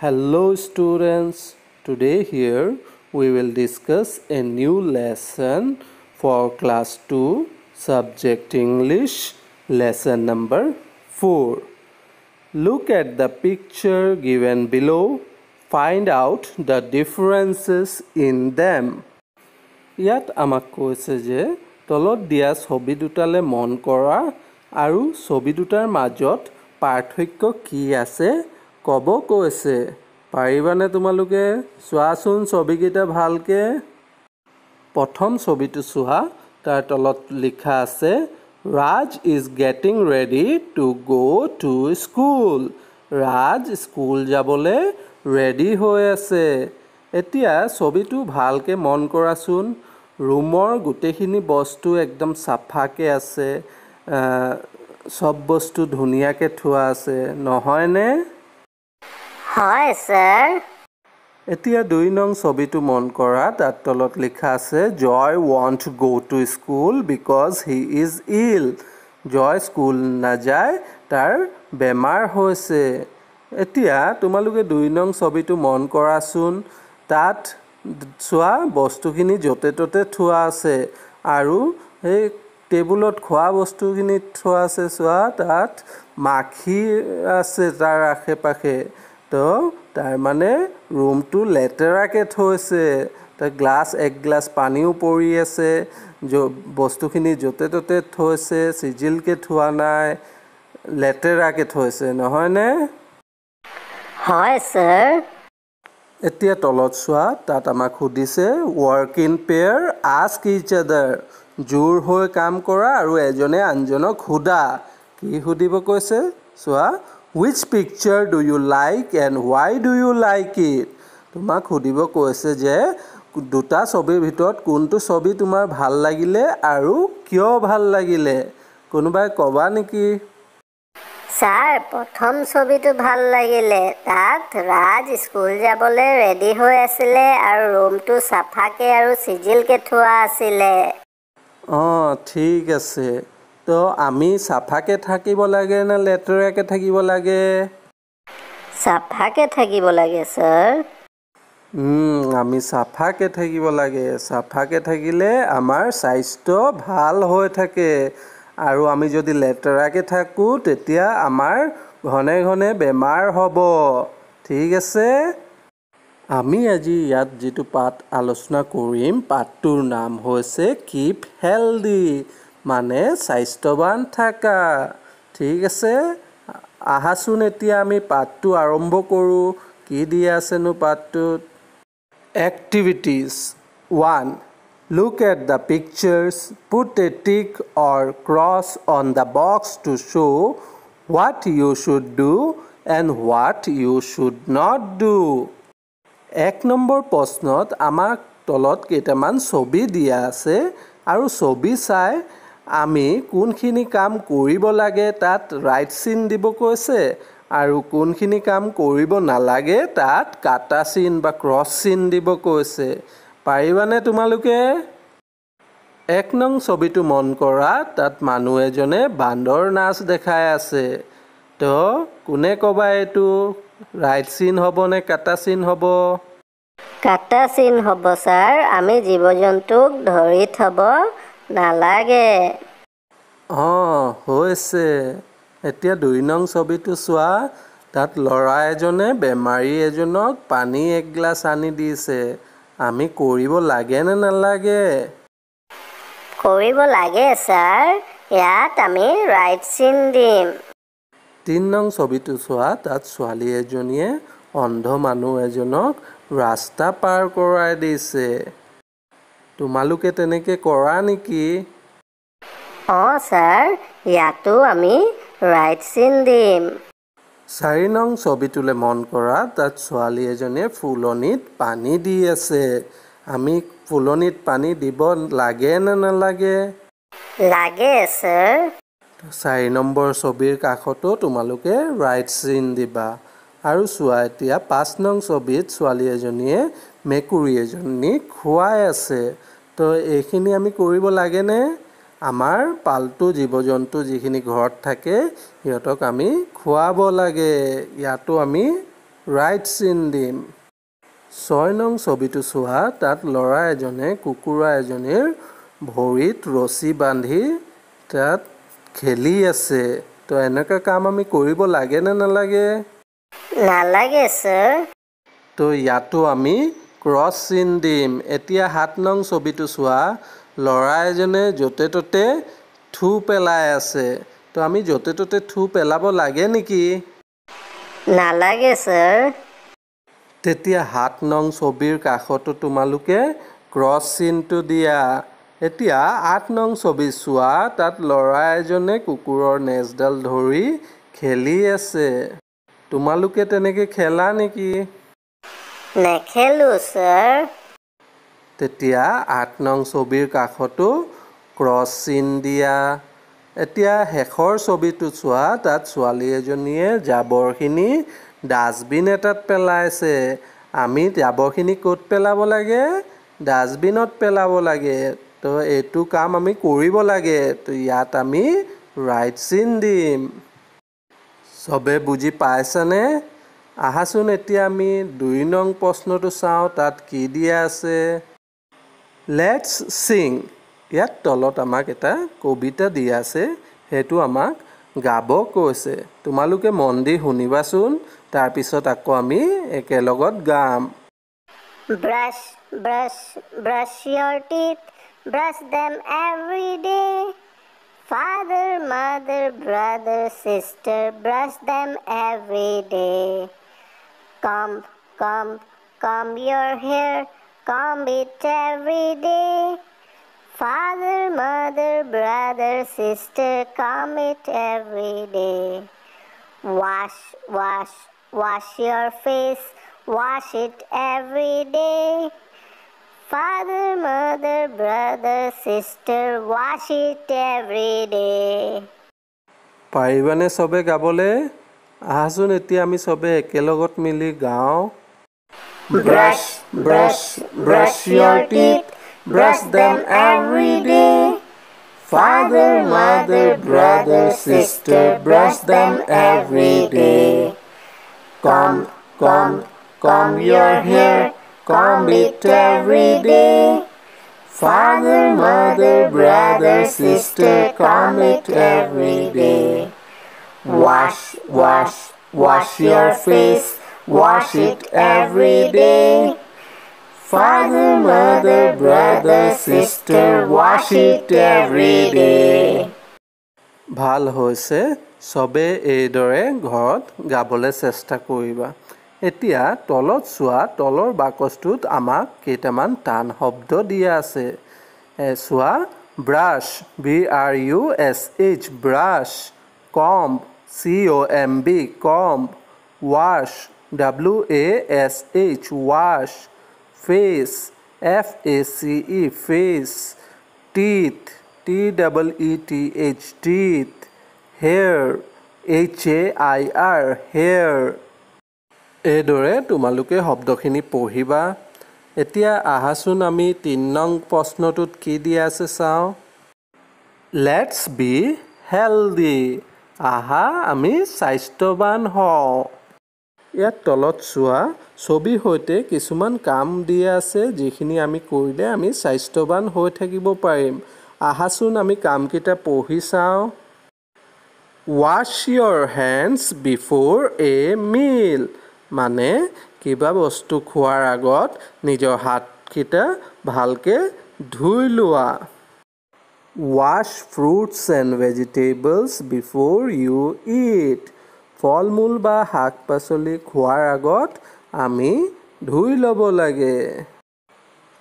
Hello students, today here we will discuss a new lesson for class 2 subject English lesson number 4. Look at the picture given below, find out the differences in them. ইয়াত আমাক কৈছে যে তলত দিয়া ছবি দুটালৈ মন কৰা আৰু ছবি দুটাৰ মাজত পাৰ্থক্য কি আছে ক'ব কৈছে পাৰিবানে তোমালোকে চোৱাচোন ছবিকেইটা ভালকৈ প্ৰথম ছবিটো চোৱা তাৰ তলত লিখা আছে Raj is getting ready to go' to school Raj school যাবলৈ ৰেডি হৈ আছে এতিয়া ছবিটো ভালকৈ মন কৰাচোন ৰুমৰ গোটেইখিনি বস্তু একদম চাফাকৈ আছে চব বস্তু ধুনীয়াকৈ থোৱা আছে নহয়নে হয় ছাৰ এতিয়া দুই নং ছবিটো মন কৰা তাত তলত লিখা আছে Joy won't go' to school because he is ill Joy school নাযায় তাৰ বেমাৰ হৈছে এতিয়া তোমালোকে দুই নং ছবিটো মন কৰাচোন তাত চোৱা বস্তুখিনি য'তে ত'তে থোৱা আছে আৰু সেই টেবুলত খোৱা বস্তুখিনি থোৱা আছে চোৱা তাত মাখি আছে তাৰ আশে পাশে তো তাৰ মানে ৰুমটো লেতেৰাকে থৈছে তো গ্লাস এক গ্লাস পানিও পৰি আছে বস্তুখিনি য'তে ত'তে থৈছে চিজিলকে থোৱা নাই লেতেৰাকে থৈছে নহয়নে হয় ছাৰ এতিয়া তলত চোৱা তাত আমাক সুধিছে work in pair ask each other জোৰ হৈ কাম কৰা আৰু এজনে আনজনক সোধা কি সুধিব কৈছে চোৱা which picture do you like and why do you like it তোমাক সুধিব কৈছে যে দুটা ছবিৰ ভিতৰত কোনটো ছবি তোমাৰ ভাল লাগিলে আৰু কিয় ভাল লাগিলে কোনোবাই ক'বা নেকি ছাৰ প্ৰথম ছবিটো ভাল লাগিলে তাত ৰাজ স্কুল যাবলৈ ৰেডি হৈ আছিলে আৰু ৰুমটো চাফাকৈ আৰু চিজিলকৈ থোৱা আছিলে অঁ ঠিক আছে তো আমি চাফাকে থাকিব লাগে নে লেতেৰাকে থাকিব লাগে চাফাকে থাকিব লাগে ছাৰ আমি চাফাকে থাকিব লাগে চাফাকে থাকিলে আমাৰ স্বাস্থ্য ভাল হৈ থাকে আৰু আমি যদি লেতেৰাকে থাকোঁ তেতিয়া আমাৰ ঘনে ঘনে বেমাৰ হ'ব ঠিক আছে আমি আজি ইয়াত যিটো পাঠ আলোচনা কৰিম পাঠটোৰ নাম হৈছে কিপ হেলডি মানে স্বাস্থ্যৱান থাকা ঠিক আছে আহাচোন এতিয়া আমি পাঠটো আৰম্ভ কৰোঁ কি দি আছেনো পাঠটোত activities one look at the pictures put a tick or cross on the box to show' what you should do and what you should not do এক নম্বৰ প্ৰশ্নত আমাক তলত কেইটামান ছবি দিয়া আছে আৰু ছবি চাই আমি কোনখিনি কাম কৰিব লাগে তাত ৰাইট চিন দিব কৈছে আৰু কোনখিনি কাম কৰিব নালাগে তাত কাটা চিন বা ক্ৰছ চিন দিব কৈছে পাৰিবানে তোমালোকে এক নং ছবিটো মন কৰা তাত মানুহ এজনে বান্দৰ নাচ দেখাই আছে তো কোনে ক'বা এইটো ৰাইট চিন হ'বনে কাটা চিন হ'ব কাটা চিন হ'ব ছাৰ আমি জীৱ জন্তুক ধৰি থ'ব নালাগে অঁ হৈছে এতিয়া দুই নং ছবিটো চোৱা তাত ল'ৰা এজনে বেমাৰী এজনক পানী একগ্লাছ আনি দিছে আমি কৰিব লাগে নে নালাগে কৰিব লাগে ছাৰ ইয়াত আমি ৰাইট চিন দিম তিন নং ছবিটো চোৱা তাত ছোৱালী এজনীয়ে অন্ধ মানুহ এজনক ৰাস্তা পাৰ কৰাই দিছে তোমালোকে তেনেকে কৰা নেকি অঁ ছাৰ ইয়াতো আমি ৰাইট চিন দিম চাৰি নং ছবিটোলৈ মন কৰা তাত ছোৱালী এজনীয়ে ফুলনিত পানী দি আছে আমি ফুলনিত পানী দিব লাগে নে নালাগে লাগে চাৰি নম্বৰ ছবিৰ কাষতো তোমালোকে ৰাইট চিন দিবা আৰু চোৱা এতিয়া পাঁচ নং ছবিত ছোৱালী এজনীয়ে মেকুৰী এজনীক খুৱাই আছে তো এইখিনি আমি কৰিব লাগেনে আমাৰ পালতু জীৱ জন্তু যিখিনি ঘৰত থাকে সিহঁতক আমি খুৱাব লাগে ইয়াতো আমি ৰাইট চিন দিম ছয় নং ছবিটো চোৱা তাত ল'ৰা এজনে কুকুৰা এজনীৰ ভৰিত ৰছী বান্ধি তাত খেলি আছে তো এনেকুৱা কাম আমি কৰিব লাগেনে নালাগে নালাগে ছাৰ তো ইয়াতো আমি ক্ৰছ চিন দিম এতিয়া সাত নং ছবিটো চোৱা ল'ৰা এজনে য'তে ত'তে থু পেলাই আছে তো আমি য'তে ত'তে থু পেলাব লাগে নেকি নালাগে ছাৰ তেতিয়া সাত নং ছবিৰ কাষতো তোমালোকে ক্ৰছ চিনটো দিয়া এতিয়া আঠ নং ছবি চোৱা তাত ল'ৰা এজনে কুকুৰৰ নেজডাল ধৰি খেলি আছে তোমালোকে তেনেকে খেলা নেকি নেখেলো ছাৰ তেতিয়া আঠ নং ছবিৰ কাষতো ক্ৰছ চিন দিয়া এতিয়া শেষৰ ছবিটো চোৱা তাত ছোৱালী এজনীয়ে জাবৰখিনি ডাষ্টবিন এটাত পেলাইছে আমি জাবৰখিনি ক'ত পেলাব লাগে ডাষ্টবিনত পেলাব লাগে তো এইটো কাম আমি কৰিব লাগে তো ইয়াত আমি ৰাইট চিন দিম চবে বুজি পাইছেনে আহাচোন এতিয়া আমি দুই নং প্ৰশ্নটো চাওঁ তাত কি দিয়া আছে লেটছ চিং ইয়াত তলত আমাক এটা কবিতা দিয়া আছে সেইটো আমাক গাব কৈছে তোমালোকে মন দি শুনিবাচোন তাৰপিছত আকৌ আমি একেলগত গাম brush brush brush your teeth brush them every day' Father, mother, brother, sister, brush them every day. Comb, comb, comb your hair, comb it every day. Father, mother, brother, sister, comb it every day. Wash, wash, wash your face, wash it every day. Father, mother, brother, sister, wash it every day. পাৰিবানে চবে গাবলৈ আহাচোন এতিয়া আমি চবে একেলগত মিলি গাওঁ brush brush brush your teeth brush them every day father mother brother sister brush them every day comb comb comb your hair commit every day. Father, mother, brother, sister, commit every day. Wash, wash, wash your face, wash it every day. Father, mother, brother, sister, wash it every day. ভাল হৈছে চবেই এইদৰে ঘৰত গাবলৈ চেষ্টা কৰিবা এতিয়া তলত চোৱা তলৰ বাকচটোত আমাক কেইটামান টান শব্দ দিয়া আছে চোৱা brush B R U S H brush কম্ব C O' M B কম্ব ৱাশ্ব W A S H ৱাশ্ব face F A C E face teeth T double E T H teeth hair H A I R hair এইদৰে তোমালোকে শব্দখিনি পঢ়িবা এতিয়া আহাচোন আমি তিনি নং প্ৰশ্নটোত কি দি আছে চাওঁ লেটছ বি হেল্ডি আহা আমি স্বাস্থ্যৱান হওঁ ইয়াত তলত চোৱা ছবিৰ সৈতে কিছুমান কাম দি আছে যিখিনি আমি কৰিলে আমি স্বাস্থ্যৱান হৈ থাকিব পাৰিম আহাচোন আমি কামকেইটা পঢ়ি চাওঁ ৱাশ্ব your hands before a meal মানে কিবা বস্তু খোৱাৰ আগত নিজৰ হাতকেইটা ভালকৈ ধুই লোৱা wash fruits and vegetables before you eat ফল মূল বা শাক পাচলি খোৱাৰ আগত আমি ধুই ল'ব লাগে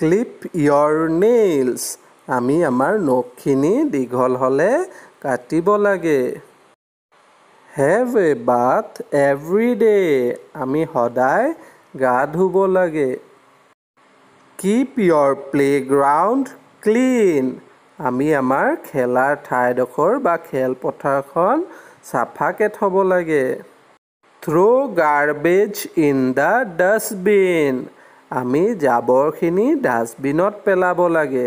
ক্লিপ ইয়ৰ নেইলছ আমি আমাৰ নখখিনি দীঘল হ'লে কাটিব লাগে have a bath every day' আমি সদায় গা ধুব লাগে কীপ ইয়ৰ প্লে'গ্ৰাউণ্ড ক্লিন আমি আমাৰ খেলাৰ ঠাইডোখৰ বা খেলপথাৰখন চাফাকৈ থ'ব লাগে throw' garbage in the dustbin আমি জাবৰখিনি ডাষ্টবিনত পেলাব লাগে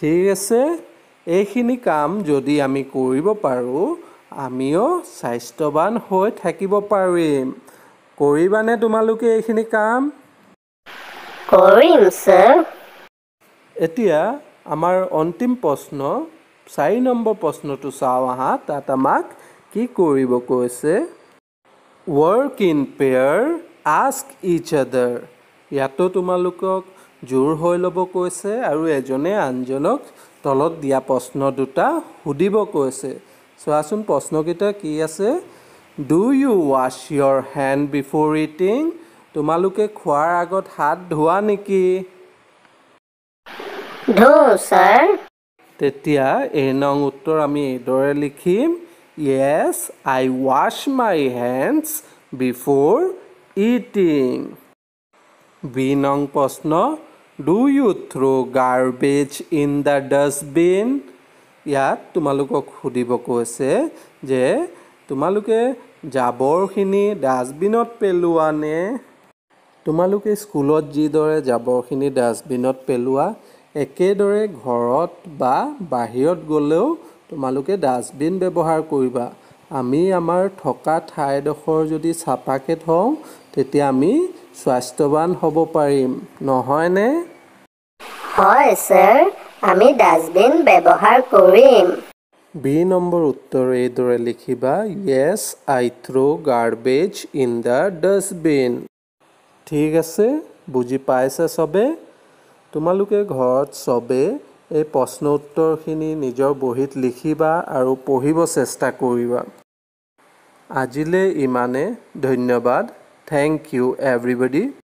ঠিক আছে এইখিনি কাম যদি আমি কৰিব পাৰোঁ আমিও স্বাস্থ্যৱান হৈ থাকিব পাৰিম কৰিবানে তোমালোকে এইখিনি কাম কৰিম এতিয়া আমাৰ অন্তিম প্ৰশ্ন চাৰি নম্বৰ প্ৰশ্নটো চাওঁ আহা তাত আমাক কি কৰিব কৈছে work in pair ask each other ইয়াতো তোমালোকক জোৰ হৈ ল'ব কৈছে আৰু এজনে আনজনক তলত দিয়া প্ৰশ্ন দুটা সুধিব কৈছে চোৱাচোন প্ৰশ্নকেইটা কি আছে ডু ইউ ৱাশ্ব ইয়'ৰ হেণ্ড বিফ'ৰ ইটিং তোমালোকে খোৱাৰ আগত হাত ধোৱা নেকি তেতিয়া এই নং উত্তৰ আমি এইদৰে লিখিম য়েছ আই ৱাশ্ব my hands before eating B নং প্ৰশ্ন do you throw' garbage in the dustbin ইয়াত তোমালোকক সুধিব কৈছে যে তোমালোকে জাবৰখিনি ডাষ্টবিনত পেলোৱানে তোমালোকে স্কুলত যিদৰে জাবৰখিনি ডাষ্টবিনত পেলোৱা একেদৰে ঘৰত বা বাহিৰত গ'লেও তোমালোকে ডাষ্টবিন ব্যৱহাৰ কৰিবা আমি আমাৰ থকা ঠাইডোখৰ যদি চাফাকৈ থওঁ তেতিয়া আমি স্বাস্থ্যৱান হ'ব পাৰিম নহয়নে হয় ছাৰ আমি ডাষ্টবিন ব্যৱহাৰ কৰিম বি নম্বৰ উত্তৰ এইদৰে লিখিবা yes I throw' garbage in the dustbin ঠিক আছে বুজি পাইছে চবে তোমালোকে ঘৰত চবে এই প্ৰশ্ন উত্তৰখিনি নিজৰ বহীত লিখিবা আৰু পঢ়িব চেষ্টা কৰিবা আজিলৈ ইমানে ধন্যবাদ থেংক ইউ এভৰিবডি